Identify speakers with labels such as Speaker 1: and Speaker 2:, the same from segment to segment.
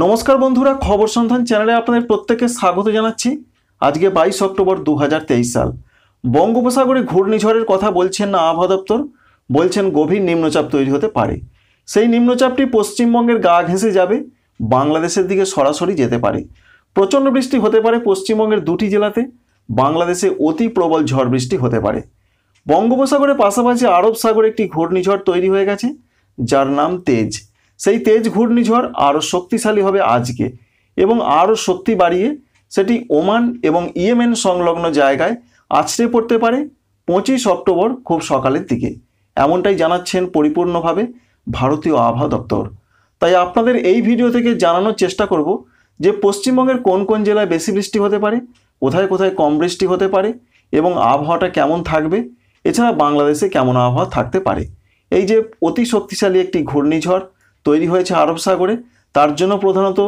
Speaker 1: নমস্কার বন্ধুরা খবর সন্ধান চ্যানেলে আপনাদের প্রত্যেককে স্বাগত জানাচ্ছি আজকে বাইশ অক্টোবর দু সাল বঙ্গোপসাগরে ঘূর্ণিঝড়ের কথা বলছেন না আবহাওয়া দপ্তর বলছেন গভীর নিম্নচাপ তৈরি হতে পারে সেই নিম্নচাপটি পশ্চিমবঙ্গের গা ঘেঁষে যাবে বাংলাদেশের দিকে সরাসরি যেতে পারে প্রচণ্ড বৃষ্টি হতে পারে পশ্চিমবঙ্গের দুটি জেলাতে বাংলাদেশে অতি প্রবল ঝড় বৃষ্টি হতে পারে বঙ্গোপসাগরের পাশাপাশি আরব সাগরে একটি ঘূর্ণিঝড় তৈরি হয়ে গেছে যার নাম তেজ সেই তেজ ঘূর্ণিঝড় আরও শক্তিশালী হবে আজকে এবং আরও শক্তি বাড়িয়ে সেটি ওমান এবং ইয়েমেন সংলগ্ন জায়গায় আছড়ে পড়তে পারে পঁচিশ অক্টোবর খুব সকালের দিকে এমনটাই জানাচ্ছেন পরিপূর্ণভাবে ভারতীয় আবহাওয়া দপ্তর তাই আপনাদের এই ভিডিও থেকে জানানোর চেষ্টা করব যে পশ্চিমবঙ্গের কোন কোন জেলায় বেশি বৃষ্টি হতে পারে কোথায় কোথায় কম বৃষ্টি হতে পারে এবং আবহাওয়াটা কেমন থাকবে এছাড়া বাংলাদেশে কেমন আবহাওয়া থাকতে পারে এই যে অতি শক্তিশালী একটি ঘূর্ণিঝড় তৈরি হয়েছে আরব সাগরে তার জন্য প্রধানত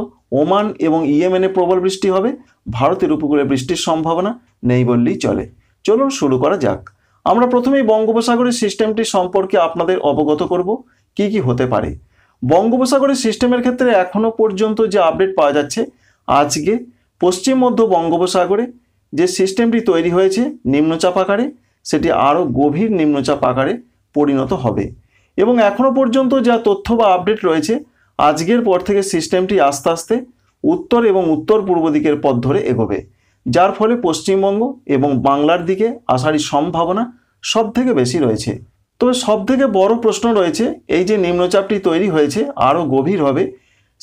Speaker 1: ওমান এবং ইয়েমেনে প্রবল বৃষ্টি হবে ভারতের উপকূলে বৃষ্টির সম্ভাবনা নেই বললেই চলে চলুন শুরু করা যাক আমরা প্রথমেই বঙ্গোপসাগরের সিস্টেমটি সম্পর্কে আপনাদের অবগত করব কি কি হতে পারে বঙ্গোপসাগরের সিস্টেমের ক্ষেত্রে এখনও পর্যন্ত যে আপডেট পাওয়া যাচ্ছে আজকে পশ্চিম মধ্য বঙ্গোপসাগরে যে সিস্টেমটি তৈরি হয়েছে নিম্নচাপ আকারে সেটি আরও গভীর নিম্নচাপ আকারে পরিণত হবে এবং এখনও পর্যন্ত যা তথ্য বা আপডেট রয়েছে আজকের পর থেকে সিস্টেমটি আস্তে আস্তে উত্তর এবং উত্তর পূর্ব দিকের পথ ধরে এগোবে যার ফলে পশ্চিমবঙ্গ এবং বাংলার দিকে আসারই সম্ভাবনা সব থেকে বেশি রয়েছে তবে সব থেকে বড় প্রশ্ন রয়েছে এই যে নিম্নচাপটি তৈরি হয়েছে আরও গভীর হবে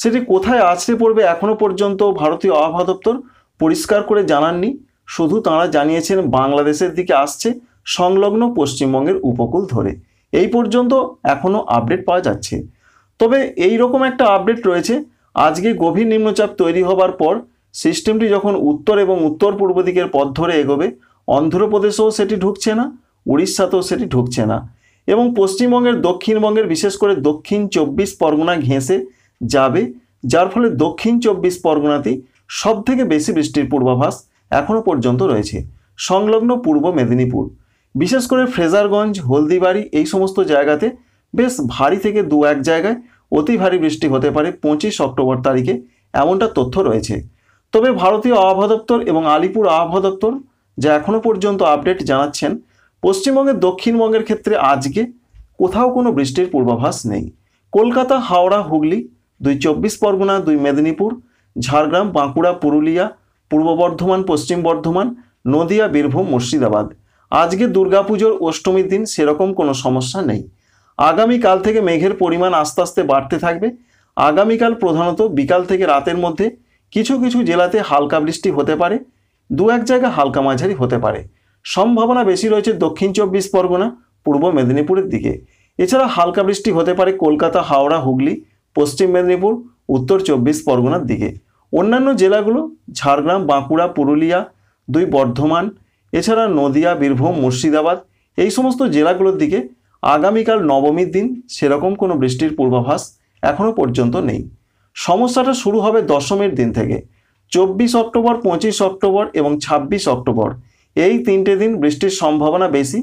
Speaker 1: সেটি কোথায় আছড়ে পড়বে এখনও পর্যন্ত ভারতীয় আবহাওয়া দপ্তর পরিষ্কার করে জানাননি শুধু তাঁরা জানিয়েছেন বাংলাদেশের দিকে আসছে সংলগ্ন পশ্চিমবঙ্গের উপকূল ধরে এই পর্যন্ত এখনও আপডেট পাওয়া যাচ্ছে তবে এই রকম একটা আপডেট রয়েছে আজকে গভীর নিম্নচাপ তৈরি হবার পর সিস্টেমটি যখন উত্তর এবং উত্তর পূর্ব দিকের পথ ধরে এগোবে অন্ধ্রপ্রদেশেও সেটি ঢুকছে না উড়িষ্যাতেও সেটি ঢুকছে না এবং পশ্চিমবঙ্গের দক্ষিণবঙ্গের বিশেষ করে দক্ষিণ চব্বিশ পরগনা ঘেঁষে যাবে যার ফলে দক্ষিণ চব্বিশ পরগনাতেই সবথেকে বেশি বৃষ্টির পূর্বাভাস এখনও পর্যন্ত রয়েছে সংলগ্ন পূর্ব মেদিনীপুর বিশেষ করে ফ্রেজারগঞ্জ হলদিবাড়ি এই সমস্ত জায়গাতে বেশ ভারী থেকে দু এক জায়গায় অতি ভারী বৃষ্টি হতে পারে পঁচিশ অক্টোবর তারিখে এমনটা তথ্য রয়েছে তবে ভারতীয় আবহাওয়া দপ্তর এবং আলিপুর আবহাওয়া দপ্তর যা এখনও পর্যন্ত আপডেট জানাচ্ছেন পশ্চিমবঙ্গের দক্ষিণবঙ্গের ক্ষেত্রে আজকে কোথাও কোনো বৃষ্টির পূর্বাভাস নেই কলকাতা হাওড়া হুগলি দুই চব্বিশ পরগনা দুই মেদিনীপুর ঝাড়গ্রাম বাঁকুড়া পুরুলিয়া পূর্ব বর্ধমান পশ্চিম বর্ধমান নদিয়া বীরভূম মুর্শিদাবাদ আজকে দুর্গাপুজোর অষ্টমীর দিন সেরকম কোনো সমস্যা নেই আগামীকাল থেকে মেঘের পরিমাণ আস্তে আস্তে বাড়তে থাকবে আগামীকাল প্রধানত বিকাল থেকে রাতের মধ্যে কিছু কিছু জেলাতে হালকা বৃষ্টি হতে পারে দু এক জায়গা হালকা মাঝারি হতে পারে সম্ভাবনা বেশি রয়েছে দক্ষিণ চব্বিশ পরগনা পূর্ব মেদিনীপুরের দিকে এছাড়া হালকা বৃষ্টি হতে পারে কলকাতা হাওড়া হুগলি পশ্চিম মেদিনীপুর উত্তর চব্বিশ পরগনার দিকে অন্যান্য জেলাগুলো ঝাড়গ্রাম বাঁকুড়া পুরুলিয়া দুই বর্ধমান এছাড়া নদিয়া বীরভূম মুর্শিদাবাদ এই সমস্ত জেলাগুলোর দিকে আগামীকাল নবমীর দিন সেরকম কোনো বৃষ্টির পূর্বাভাস এখনও পর্যন্ত নেই সমস্যাটা শুরু হবে দশমীর দিন থেকে চব্বিশ অক্টোবর পঁচিশ অক্টোবর এবং ২৬ অক্টোবর এই তিনটে দিন বৃষ্টির সম্ভাবনা বেশি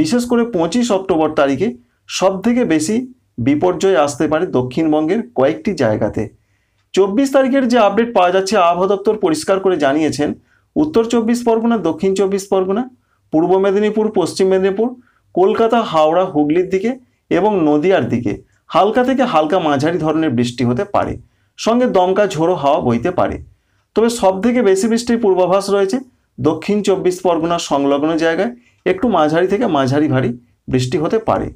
Speaker 1: বিশেষ করে পঁচিশ অক্টোবর তারিখে সবথেকে বেশি বিপর্যয় আসতে পারে দক্ষিণবঙ্গের কয়েকটি জায়গাতে চব্বিশ তারিখের যে আপডেট পাওয়া যাচ্ছে আবহাওয়া দপ্তর পরিষ্কার করে জানিয়েছেন উত্তর চব্বিশ পরগনা দক্ষিণ চব্বিশ পরগনা পূর্ব মেদিনীপুর পশ্চিম মেদিনীপুর কলকাতা হাওড়া হুগলির দিকে এবং নদিয়ার দিকে হালকা থেকে হালকা মাঝারি ধরনের বৃষ্টি হতে পারে সঙ্গে দমকা ঝোড়ো হাওয়া বইতে পারে তবে সব থেকে বেশি বৃষ্টির পূর্বাভাস রয়েছে দক্ষিণ চব্বিশ পরগনার সংলগ্ন জায়গায় একটু মাঝারি থেকে মাঝারি ভারী বৃষ্টি হতে পারে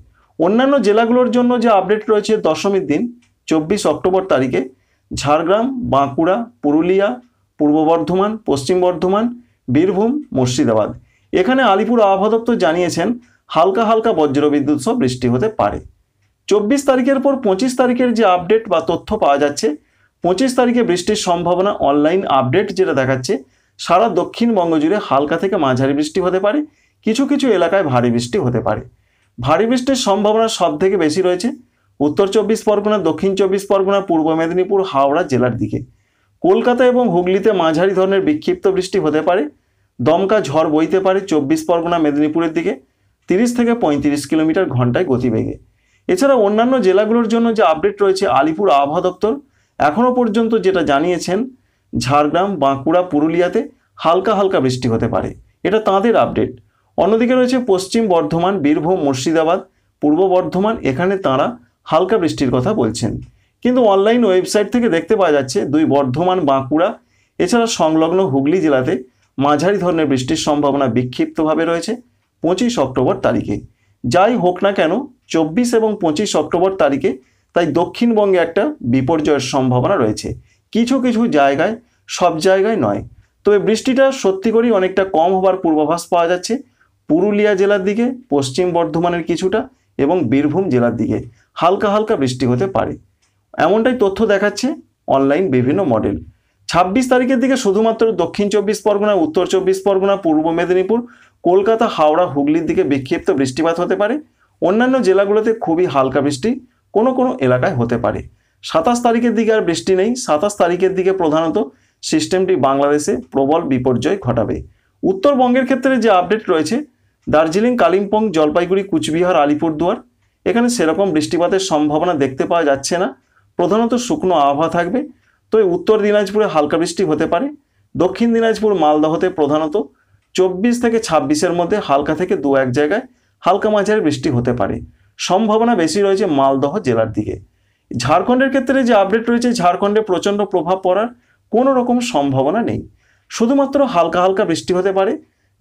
Speaker 1: অন্যান্য জেলাগুলোর জন্য যে আপডেট রয়েছে দশমীর দিন চব্বিশ অক্টোবর তারিখে ঝাড়গ্রাম বাঁকুড়া পুরুলিয়া পূর্ব বর্ধমান পশ্চিম বর্ধমান বীরভূম মুর্শিদাবাদ এখানে আলিপুর আবহাওয়া দপ্তর জানিয়েছেন হালকা হালকা বজ্রবিদ্যুৎ সহ বৃষ্টি হতে পারে চব্বিশ তারিখের পর পঁচিশ তারিখের যে আপডেট বা তথ্য পাওয়া যাচ্ছে পঁচিশ তারিখে বৃষ্টির সম্ভাবনা অনলাইন আপডেট যেটা দেখাচ্ছে সারা দক্ষিণবঙ্গ জুড়ে হালকা থেকে মাঝারি বৃষ্টি হতে পারে কিছু কিছু এলাকায় ভারী বৃষ্টি হতে পারে ভারী বৃষ্টির সম্ভাবনা সব থেকে বেশি রয়েছে উত্তর চব্বিশ পরগনা দক্ষিণ চব্বিশ পরগনা পূর্ব মেদিনীপুর হাওড়া জেলার দিকে কলকাতা এবং হুগলিতে মাঝারি ধরনের বিক্ষিপ্ত বৃষ্টি হতে পারে দমকা ঝড় বইতে পারে চব্বিশ পরগনা মেদিনীপুরের দিকে তিরিশ থেকে পঁয়ত্রিশ কিলোমিটার ঘন্টায় গতিবেগে এছাড়া অন্যান্য জেলাগুলোর জন্য যে আপডেট রয়েছে আলিপুর আবহাওয়া দপ্তর এখনও পর্যন্ত যেটা জানিয়েছেন ঝাড়গ্রাম বাঁকুড়া পুরুলিয়াতে হালকা হালকা বৃষ্টি হতে পারে এটা তাঁদের আপডেট অন্যদিকে রয়েছে পশ্চিম বর্ধমান বীরভূম মুর্শিদাবাদ পূর্ব বর্ধমান এখানে তাঁরা হালকা বৃষ্টির কথা বলছেন কিন্তু অনলাইন ওয়েবসাইট থেকে দেখতে পাওয়া যাচ্ছে দুই বর্ধমান বাঁকুড়া এছাড়া সংলগ্ন হুগলি জেলাতে মাঝারি ধরনের বৃষ্টির সম্ভাবনা বিক্ষিপ্তভাবে রয়েছে পঁচিশ অক্টোবর তারিখে যাই হোক না কেন চব্বিশ এবং পঁচিশ অক্টোবর তারিখে তাই দক্ষিণবঙ্গে একটা বিপর্যয়ের সম্ভাবনা রয়েছে কিছু কিছু জায়গায় সব জায়গায় নয় তবে বৃষ্টিটা সত্যি করেই অনেকটা কম হবার পূর্বাভাস পাওয়া যাচ্ছে পুরুলিয়া জেলার দিকে পশ্চিম বর্ধমানের কিছুটা এবং বীরভূম জেলার দিকে হালকা হালকা বৃষ্টি হতে পারে এমনটাই তথ্য দেখাচ্ছে অনলাইন বিভিন্ন মডেল ছাব্বিশ তারিখের দিকে শুধুমাত্র দক্ষিণ চব্বিশ পরগনা উত্তর চব্বিশ পরগনা পূর্ব মেদিনীপুর কলকাতা হাওড়া হুগলির দিকে বিক্ষিপ্ত বৃষ্টিপাত হতে পারে অন্যান্য জেলাগুলোতে খুবই হালকা বৃষ্টি কোনো কোনো এলাকায় হতে পারে সাতাশ তারিখের দিকে আর বৃষ্টি নেই সাতাশ তারিখের দিকে প্রধানত সিস্টেমটি বাংলাদেশে প্রবল বিপর্যয় ঘটাবে উত্তরবঙ্গের ক্ষেত্রে যে আপডেট রয়েছে দার্জিলিং কালিম্পং জলপাইগুড়ি কুচবিহার আলিপুরদুয়ার এখানে সেরকম বৃষ্টিপাতের সম্ভাবনা দেখতে পাওয়া যাচ্ছে না প্রধানত শুকনো আবহাওয়া থাকবে তবে উত্তর দিনাজপুরে হালকা বৃষ্টি হতে পারে দক্ষিণ দিনাজপুর মালদহতে প্রধানত চব্বিশ থেকে ছাব্বিশের মধ্যে হালকা থেকে দু এক জায়গায় হালকা মাঝারি বৃষ্টি হতে পারে সম্ভাবনা বেশি রয়েছে মালদহ জেলার দিকে ঝাড়খণ্ডের ক্ষেত্রে যে আপডেট রয়েছে ঝাড়খণ্ডে প্রচণ্ড প্রভাব পড়ার কোনো রকম সম্ভাবনা নেই শুধুমাত্র হালকা হালকা বৃষ্টি হতে পারে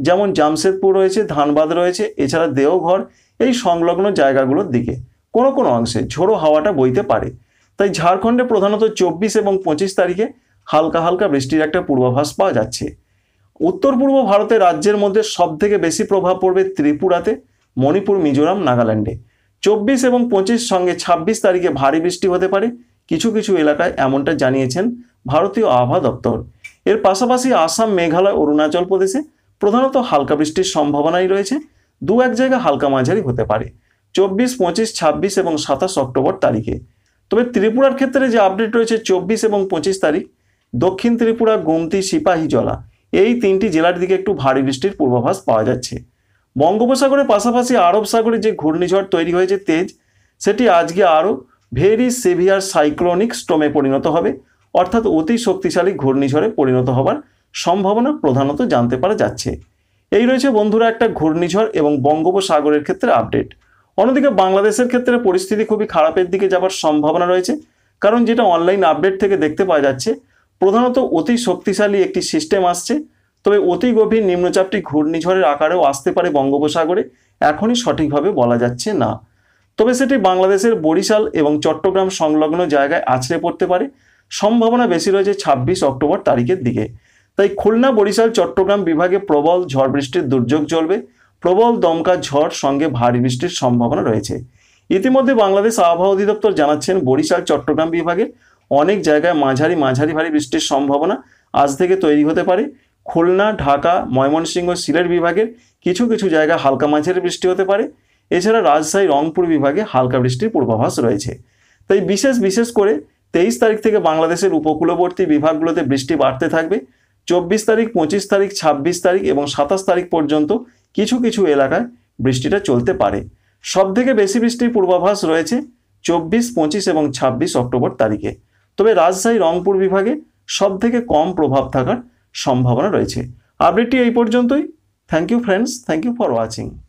Speaker 1: যেমন জামশেদপুর রয়েছে ধানবাদ রয়েছে এছাড়া দেওঘর এই সংলগ্ন জায়গাগুলোর দিকে কোনো কোনো অংশে ঝোড়ো হাওয়াটা বইতে পারে তাই ঝাড়খণ্ডে প্রধানত চব্বিশ এবং পঁচিশ তারিখে হালকা হালকা বৃষ্টির একটা পূর্বাভাস পাওয়া যাচ্ছে উত্তর পূর্ব ভারতে রাজ্যের মধ্যে সব থেকে বেশি প্রভাব পড়বে ত্রিপুরাতে মণিপুর মিজোরাম নাগাল্যান্ডে চব্বিশ এবং পঁচিশ সঙ্গে ২৬ তারিখে ভারী বৃষ্টি হতে পারে কিছু কিছু এলাকায় এমনটা জানিয়েছেন ভারতীয় আবহাওয়া দপ্তর এর পাশাপাশি আসাম মেঘালয় অরুণাচল প্রদেশে প্রধানত হালকা বৃষ্টির সম্ভাবনাই রয়েছে দু এক জায়গা হালকা মাঝারি হতে পারে চব্বিশ পঁচিশ ছাব্বিশ এবং সাতাশ অক্টোবর তারিখে তবে ত্রিপুরার ক্ষেত্রে যে আপডেট রয়েছে চব্বিশ এবং পঁচিশ তারিখ দক্ষিণ ত্রিপুরা গোমতি সিপাহী জলা এই তিনটি জেলার দিকে একটু ভারী বৃষ্টির পূর্বাভাস পাওয়া যাচ্ছে বঙ্গোপসাগরের পাশাপাশি আরব সাগরে যে ঘূর্ণিঝড় তৈরি হয়েছে তেজ সেটি আজকে আরও ভেরি সেভিয়ার সাইক্লোনিক স্টোমে পরিণত হবে অর্থাৎ অতি শক্তিশালী ঘূর্ণিঝড়ে পরিণত হবার সম্ভাবনা প্রধানত জানতে পারা যাচ্ছে এই রয়েছে বন্ধুরা একটা ঘূর্ণিঝড় এবং বঙ্গোপসাগরের ক্ষেত্রে আপডেট অন্যদিকে বাংলাদেশের ক্ষেত্রে পরিস্থিতি খুবই খারাপের দিকে যাবার সম্ভাবনা রয়েছে কারণ যেটা অনলাইন আপডেট থেকে দেখতে পাওয়া যাচ্ছে প্রধানত অতি শক্তিশালী একটি সিস্টেম আসছে তবে অতি গভীর নিম্নচাপটি ঘূর্ণিঝড়ের আকারেও আসতে পারে বঙ্গোপসাগরে এখনই সঠিকভাবে বলা যাচ্ছে না তবে সেটি বাংলাদেশের বরিশাল এবং চট্টগ্রাম সংলগ্ন জায়গায় আছড়ে পড়তে পারে সম্ভাবনা বেশি রয়েছে ছাব্বিশ অক্টোবর তারিখের দিকে তাই খুলনা বরিশাল চট্টগ্রাম বিভাগে প্রবল ঝড় বৃষ্টির দুর্যোগ চলবে প্রবল দমকা ঝড় সঙ্গে ভারী বৃষ্টির সম্ভাবনা রয়েছে ইতিমধ্যে বাংলাদেশ আবহাওয়া অধিদপ্তর জানাচ্ছেন বরিশাল চট্টগ্রাম বিভাগের অনেক জায়গায় মাঝারি মাঝারি ভারী বৃষ্টির সম্ভাবনা আজ থেকে তৈরি হতে পারে খুলনা ঢাকা ময়মনসিংহ সিলেট বিভাগের কিছু কিছু জায়গায় হালকা মাঝারি বৃষ্টি হতে পারে এছাড়া রাজশাহী রংপুর বিভাগে হালকা বৃষ্টির পূর্বাভাস রয়েছে তাই বিশেষ বিশেষ করে তেইশ তারিখ থেকে বাংলাদেশের উপকূলবর্তী বিভাগগুলোতে বৃষ্টি বাড়তে থাকবে চব্বিশ তারিখ পঁচিশ তারিখ ছাব্বিশ তারিখ এবং সাতাশ তারিখ পর্যন্ত কিছু কিছু এলাকায় বৃষ্টিটা চলতে পারে সব থেকে বেশি বৃষ্টির পূর্বাভাস রয়েছে চব্বিশ পঁচিশ এবং ছাব্বিশ অক্টোবর তারিখে তবে রাজশাহী রংপুর বিভাগে সব থেকে কম প্রভাব থাকার সম্ভাবনা রয়েছে আপডেটটি এই পর্যন্তই thank you friends thank you for watching